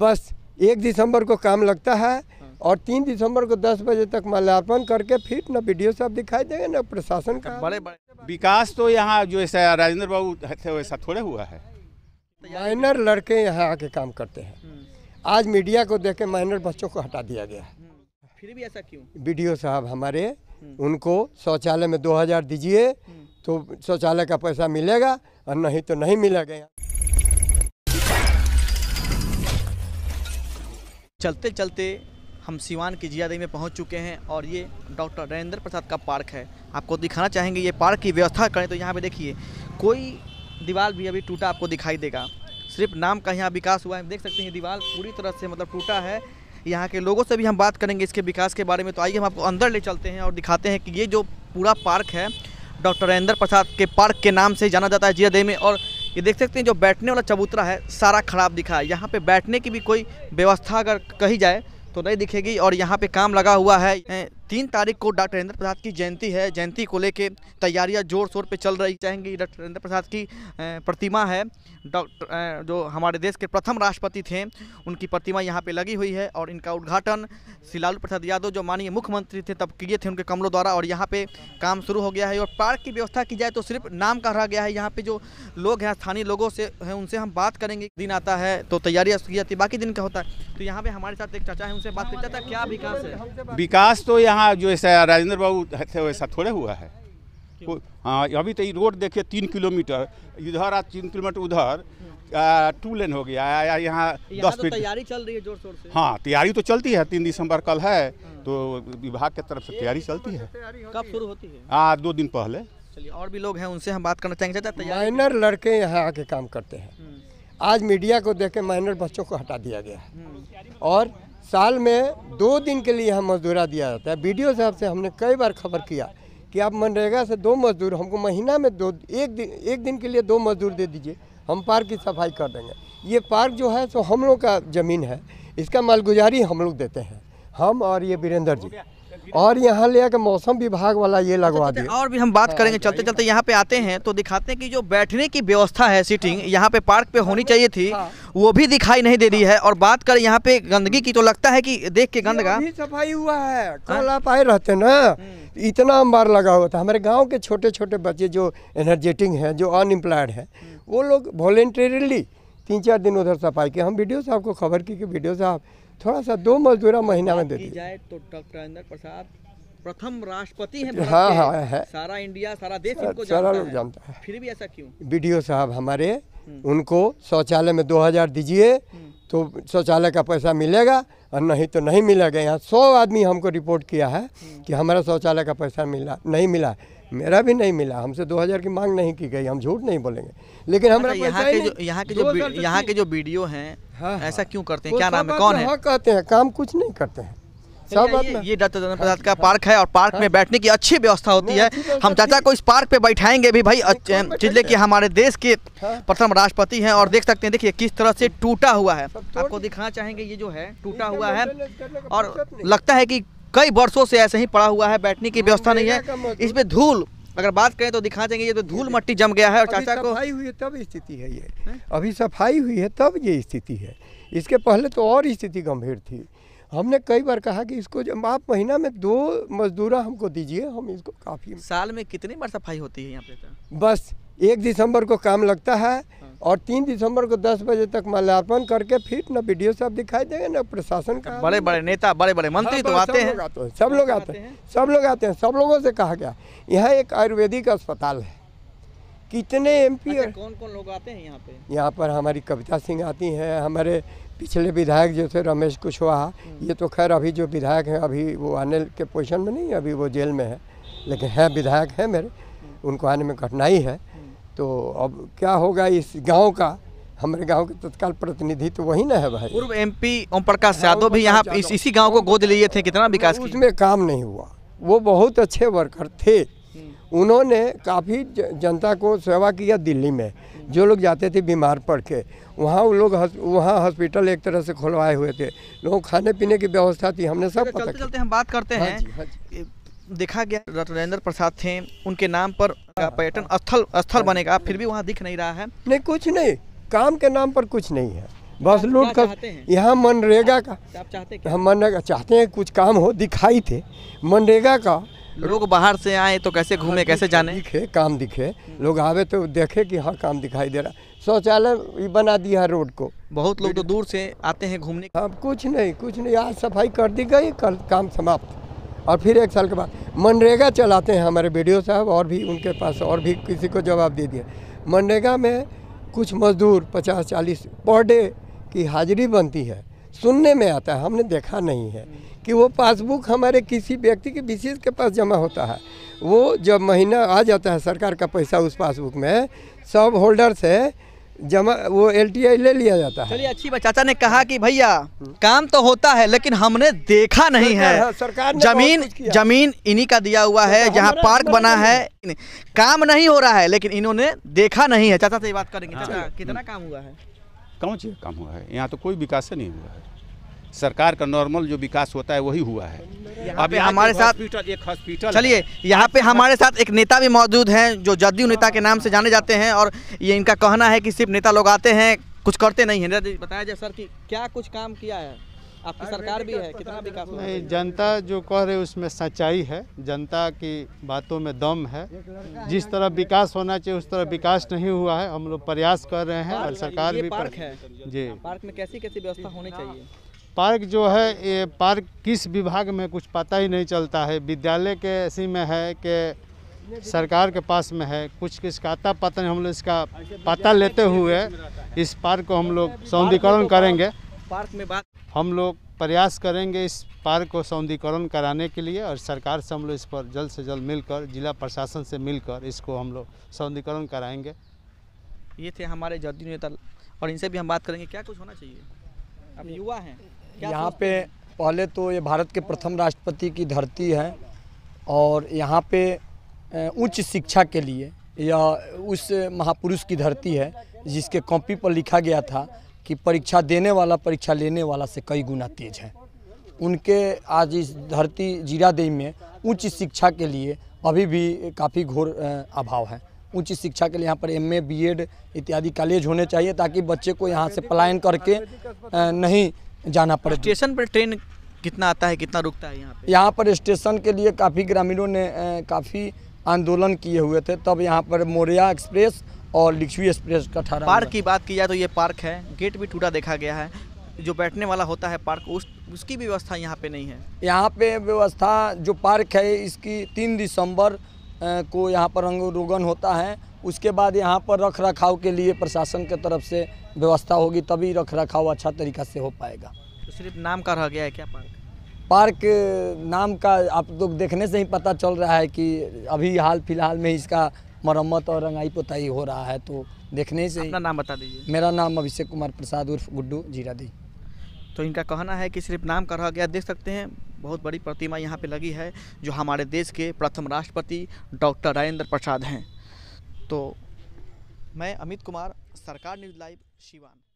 बस एक दिसंबर को काम लगता है हाँ। और तीन दिसंबर को दस बजे तक माल्यार्पण करके फिर न वीडियो से दिखाई देंगे न प्रशासन का बड़े बड़े विकास तो यहाँ जो ऐसा राजेंद्र बाबू थे वैसा तो थोड़े हुआ है माइनर लड़के यहाँ आके काम करते हैं हम्म। आज मीडिया को देख के माइनर बच्चों को हटा दिया गया है हम्म। फिर भी ऐसा क्यों वीडियो साहब हमारे हम्म। उनको शौचालय में दो दीजिए तो शौचालय का पैसा मिलेगा और नहीं तो नहीं मिलेगा चलते चलते हम सिवान की जियादई में पहुंच चुके हैं और ये डॉक्टर नरेंद्र प्रसाद का पार्क है आपको दिखाना चाहेंगे ये पार्क की व्यवस्था करें तो यहाँ पे देखिए कोई दीवार भी अभी टूटा आपको दिखाई देगा सिर्फ नाम का यहाँ विकास हुआ है देख सकते हैं दीवार पूरी तरह से मतलब टूटा है यहाँ के लोगों से भी हम बात करेंगे इसके विकास के बारे में तो आइए हम आपको अंदर ले चलते हैं और दिखाते हैं कि ये जो पूरा पार्क है डॉक्टर नरेंद्र प्रसाद के पार्क के नाम से जाना जाता है जियादई में और ये देख सकते हैं जो बैठने वाला चबूतरा है सारा खराब दिखा है यहाँ पे बैठने की भी कोई व्यवस्था अगर कही जाए तो नहीं दिखेगी और यहाँ पे काम लगा हुआ है तीन तारीख को डॉक्टर राजेंद्र प्रसाद की जयंती है जयंती को लेके तैयारियां जोर शोर पे चल रही चाहेंगी डॉक्टर राजेंद्र प्रसाद की प्रतिमा है डॉक्टर जो हमारे देश के प्रथम राष्ट्रपति थे उनकी प्रतिमा यहाँ पे लगी हुई है और इनका उद्घाटन श्री लालू प्रसाद यादव जो माननीय मुख्यमंत्री थे तब किए थे उनके कमलों द्वारा और यहाँ पर काम शुरू हो गया है और पार्क की व्यवस्था की जाए तो सिर्फ नाम का रहा गया है यहाँ पर जो लोग हैं स्थानीय लोगों से हैं उनसे हम बात करेंगे दिन आता है तो तैयारियाँ की जाती है बाकी दिन का होता है तो यहाँ पर हमारे साथ एक चाचा है उनसे बात करता था क्या विकास है विकास तो यहाँ यहाँ जो ऐसा राजेंद्र बाबू थे वैसा तो थोड़े हुआ है हाँ अभी तो ये रोड देखिए तीन किलोमीटर इधर आ तीन किलोमीटर उधर टू लेन हो गया या यहाँ दस फीट तो तैयारी चल रही है जोर शोर से हाँ तैयारी तो चलती है तीन दिसंबर कल है हाँ। तो विभाग के तरफ से तैयारी चलती है कब शुरू होती है हाँ दो दिन पहले चलिए और भी लोग हैं उनसे हम बात करना चाहेंगे चाहते माइनर लड़के यहाँ आके काम करते हैं हम्म। आज मीडिया को देख के माइनर बच्चों को हटा दिया गया है हम्म। और साल में दो दिन के लिए यहाँ मजदूरा दिया जाता है बी साहब से हमने कई बार खबर किया कि आप मनरेगा से दो मजदूर हमको महीना में दो एक दिन एक दिन के लिए दो मजदूर दे दीजिए हम पार्क की सफाई कर देंगे ये पार्क जो है सो हम लोग का ज़मीन है इसका मालगुजारी हम लोग देते हैं हम और ये वीरेंद्र जी और यहाँ ले आकर मौसम विभाग वाला ये अच्छा, लगवा दिया और भी हम बात हाँ, करेंगे चलते चलते यहाँ पे आते हैं तो दिखाते हैं कि जो बैठने की व्यवस्था है सीटिंग हाँ। यहाँ पे पार्क पे होनी चाहिए थी हाँ। वो भी दिखाई नहीं दे रही है और बात कर यहाँ पे गंदगी की तो लगता है कि देख के गंदगा सफाई हुआ है कल आप आए रहते ना हम्म। इतना अंबार लगा हुआ था हमारे गाँव के छोटे छोटे बच्चे जो एनर्जेटिक है जो अनएम्प्लॉयड है हम्म। वो लोग वॉलेंटरीली तीन चार दिन उधर सफाई किए हम वीडियो साहब को खबर की कि वीडियो साहब थोड़ा सा दो मजदूरा महीना में देती जाए तो डॉक्टर राजेंद्र प्रसाद प्रथम राष्ट्रपति हैं हाँ हाँ है सारा इंडिया सारा देश हाँ, इनको जानता है।, जानता है फिर भी ऐसा क्यों बीडीओ साहब हमारे हम्म। उनको शौचालय में 2000 दीजिए हम्म। तो शौचालय का पैसा मिलेगा और नहीं तो नहीं मिलेगा यहाँ सौ आदमी हमको रिपोर्ट किया है हम्म। कि हमारा शौचालय का पैसा मिला नहीं मिला मेरा भी नहीं मिला हमसे 2000 की मांग नहीं की गई हम झूठ नहीं बोलेंगे लेकिन अच्छा, हमारा यहाँ के जो यहाँ के जो यहाँ के जो वीडियो हैं हाँ, हाँ, ऐसा क्यों करते हैं क्या नाम है कौन है कहते हैं काम कुछ नहीं करते हैं अच्छा, सब ये, डॉक्टर जनता प्रसाद हाँ। का पार्क है और पार्क में हाँ। बैठने की अच्छी व्यवस्था होती है हम चाचा को इस पार्क पे बैठाएंगे भी भाई जिले के हमारे देश के प्रथम राष्ट्रपति हैं और देख सकते हैं देखिए किस तरह से टूटा हुआ है आपको दिखाना चाहेंगे ये जो है टूटा हुआ है और लगता है कि कई वर्षों से ऐसे ही पड़ा हुआ है बैठने की हाँ, व्यवस्था नहीं है मतलब तो इसमें धूल अगर बात करें तो दिखा देंगे ये तो धूल मट्टी जम गया है और चाचा को सफाई हुई है तब स्थिति है ये अभी सफाई हुई है तब ये स्थिति है इसके पहले तो और स्थिति गंभीर थी हमने कई बार कहा कि इसको जब आप महीना में दो मजदूरा हमको दीजिए हम इसको काफ़ी साल में कितनी बार सफाई होती है यहाँ पे बस एक दिसंबर को काम लगता है और तीन दिसंबर को दस बजे तक माल्यार्पण करके फिर न वीडियो साहब दिखाई देंगे न प्रशासन का बड़े बड़े नेता बड़े बड़े हाँ, मंत्री तो हाँ, आते हैं सब लोग आते हैं सब लोग आते हैं सब लोगों से कहा गया यहाँ एक आयुर्वेदिक अस्पताल है कितने एम पी अच्छा, कौन कौन लोग आते हैं यहाँ पे यहाँ पर हमारी कविता सिंह आती हैं हमारे पिछले विधायक जैसे रमेश कुशवाहा हम्म। ये तो खैर अभी जो विधायक हैं अभी वो आने के पोजिशन में नहीं अभी वो जेल में है लेकिन हैं विधायक हैं मेरे हम्म। उनको आने में कठिनाई है तो अब क्या होगा इस गांव का हमारे गांव के तत्काल प्रतिनिधि तो वही ना है भाई पूर्व एमपी ओम प्रकाश यादव भी यहाँ इस, इसी गांव को गोद लिए थे कितना विकास उसमें काम नहीं हुआ वो बहुत अच्छे वर्कर थे हम्म। उन्होंने काफ़ी जनता को सेवा किया दिल्ली में हम्म। जो लोग जाते थे बीमार पड़ के वहाँ वो लोग हस, वहाँ हॉस्पिटल एक तरह से खुलवाए हुए थे लोग खाने पीने की व्यवस्था थी हमने सब अच्छा, पता चलते हम बात करते हाँ हैं हाँ देखा गया राजेंद्र प्रसाद थे उनके नाम पर पर्यटन स्थल स्थल बनेगा फिर भी वहाँ दिख नहीं रहा है नहीं कुछ नहीं काम के नाम पर कुछ नहीं है बस लूट कर यहाँ मनरेगा का हम मनरेगा चाहते हैं कुछ काम हो दिखाई थे मनरेगा का लोग बाहर से आए तो कैसे घूमे कैसे जाने दिखे काम दिखे लोग आवे तो देखे कि हाँ काम दिखाई दे रहा शौचालय बना दिया रोड को बहुत लोग तो दूर से आते हैं घूमने अब कुछ नहीं कुछ नहीं आज सफाई कर दी गई कल काम समाप्त और फिर एक साल के बाद मनरेगा चलाते हैं हमारे बी साहब और भी उनके पास और भी किसी को जवाब दे दिया मनरेगा में कुछ मजदूर पचास चालीस पर डे की हाजिरी बनती है सुनने में आता है हमने देखा नहीं है कि वो पासबुक हमारे किसी व्यक्ति के विशेष के पास जमा होता है वो जब महीना आ जाता है सरकार का पैसा उस पासबुक में सब होल्डर से जमा वो एल ले लिया जाता है चलिए अच्छी बात चाचा ने कहा कि भैया काम तो होता है लेकिन हमने देखा नहीं है हाँ, सरकार जमीन जमीन इन्हीं का दिया हुआ है जहाँ पार्क बना है काम नहीं हो रहा है लेकिन इन्होंने देखा नहीं है चाचा से बात करेंगे हाँ। कितना काम हुआ है कौन चीज काम हुआ है यहाँ तो कोई विकास नहीं हुआ है सरकार का नॉर्मल जो विकास होता है वही हुआ है अभी हमारे साथ एक हॉस्पिटल चलिए यहाँ पे हमारे साथ एक नेता भी मौजूद हैं जो जदयू नेता के नाम से जाने जाते हैं और ये इनका कहना है कि सिर्फ नेता लोग आते हैं कुछ करते नहीं हैं बताया जाए सर कि क्या कुछ काम किया है आपकी सरकार भी है कितना विकास नहीं जनता जो कह रहे उसमें सच्चाई है जनता की बातों में दम है जिस तरह विकास होना चाहिए उस तरह विकास नहीं हुआ है हम लोग प्रयास कर रहे हैं और सरकार भी पार्क है जी पार्क में कैसी कैसी व्यवस्था होनी चाहिए पार्क जो है ये पार्क किस विभाग में कुछ पता ही नहीं चलता है विद्यालय के ऐसी में है कि सरकार के पास में है कुछ किसका आता पता नहीं हम लोग इसका पता लेते हुए इस पार्क को हम लोग सौंदीकरण करेंगे पार्क में बात हम लोग प्रयास करेंगे इस पार्क को सौंदीकरण कराने के लिए और सरकार से हम लोग इस पर जल्द से जल्द मिलकर जिला प्रशासन से मिलकर इसको हम लोग सौंदीकरण कराएंगे ये थे हमारे जदयू नेता और इनसे भी हम बात करेंगे क्या कुछ होना चाहिए अब युवा हैं यहाँ पे पहले तो ये भारत के प्रथम राष्ट्रपति की धरती है और यहाँ पे उच्च शिक्षा के लिए यह उस महापुरुष की धरती है जिसके कॉपी पर लिखा गया था कि परीक्षा देने वाला परीक्षा लेने वाला से कई गुना तेज है उनके आज इस धरती जीरादेई में उच्च शिक्षा के लिए अभी भी काफ़ी घोर अभाव है उच्च शिक्षा के लिए यहाँ पर एम ए बी एड इत्यादि कॉलेज होने चाहिए ताकि बच्चे को यहाँ से पलायन करके नहीं जाना पड़े स्टेशन पर ट्रेन कितना आता है कितना रुकता है यहाँ पर यहाँ पर स्टेशन के लिए काफ़ी ग्रामीणों ने काफ़ी आंदोलन किए हुए थे तब यहाँ पर मोरिया एक्सप्रेस और लिच्छवी एक्सप्रेस का ठहरा पार्क की बात की जाए तो ये पार्क है गेट भी टूटा देखा गया है जो बैठने वाला होता है पार्क उस उसकी व्यवस्था यहाँ पे नहीं है यहाँ पे व्यवस्था जो पार्क है इसकी तीन दिसंबर को यहाँ पर रोगन होता है उसके बाद यहाँ पर रख रखाव के लिए प्रशासन के तरफ से व्यवस्था होगी तभी रख रखाव अच्छा तरीका से हो पाएगा तो सिर्फ नाम का रह गया है क्या पार्क पार्क नाम का आप लोग तो देखने से ही पता चल रहा है कि अभी हाल फिलहाल में इसका मरम्मत और रंगाई पोताई हो रहा है तो देखने से अपना नाम बता दीजिए मेरा नाम अभिषेक कुमार प्रसाद उर्फ गुड्डू जीरादी तो इनका कहना है कि सिर्फ नाम का रह गया देख सकते हैं बहुत बड़ी प्रतिमा यहाँ पे लगी है जो हमारे देश के प्रथम राष्ट्रपति डॉक्टर राजेंद्र प्रसाद हैं तो मैं अमित कुमार सरकार न्यूज़ लाइव शिवान